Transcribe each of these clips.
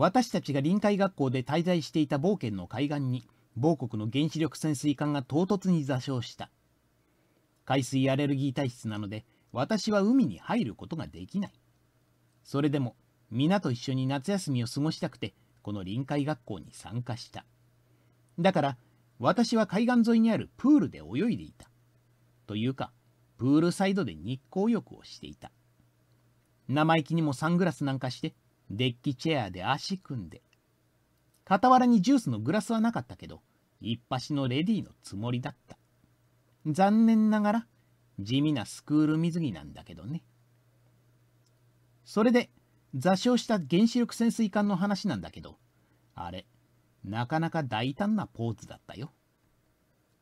私たちが臨海学校で滞在していた冒険の海岸に某国の原子力潜水艦が唐突に座礁した海水アレルギー体質なので私は海に入ることができないそれでも皆と一緒に夏休みを過ごしたくてこの臨海学校に参加しただから私は海岸沿いにあるプールで泳いでいたというかプールサイドで日光浴をしていた生意気にもサングラスなんかしてデッキチェアで足組んで。傍らにジュースのグラスはなかったけど、一発のレディーのつもりだった。残念ながら、地味なスクール水着なんだけどね。それで、座礁した原子力潜水艦の話なんだけど、あれ、なかなか大胆なポーズだったよ。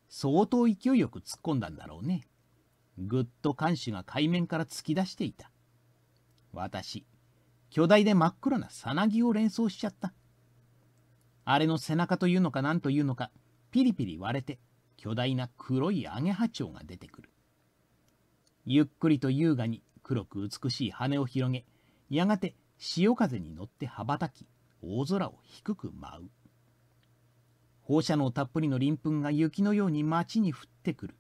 相当勢いよく突っ込んだんだろうね。ぐっと艦首が海面から突き出していた。私、巨大で真っ黒なさなぎを連想しちゃった。あれの背中というのか何というのか、ピリピリ割れて、巨大な黒いアゲハチョウが出てくる。ゆっくりと優雅に黒く美しい羽を広げ、やがて潮風に乗って羽ばたき、大空を低く舞う。放射能たっぷりの鱗粉が雪のように街に降ってくる。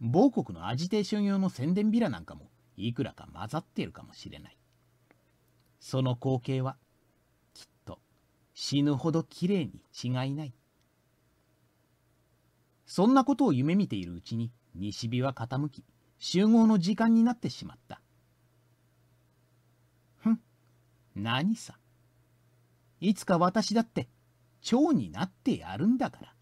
某国のアジテーション用の宣伝ビラなんかもいくらか混ざっているかもしれない。その光景はきっと死ぬほどきれいに違いない。そんなことを夢見ているうちに西日は傾き、集合の時間になってしまった。ふん、何さ。いつか私だって蝶になってやるんだから。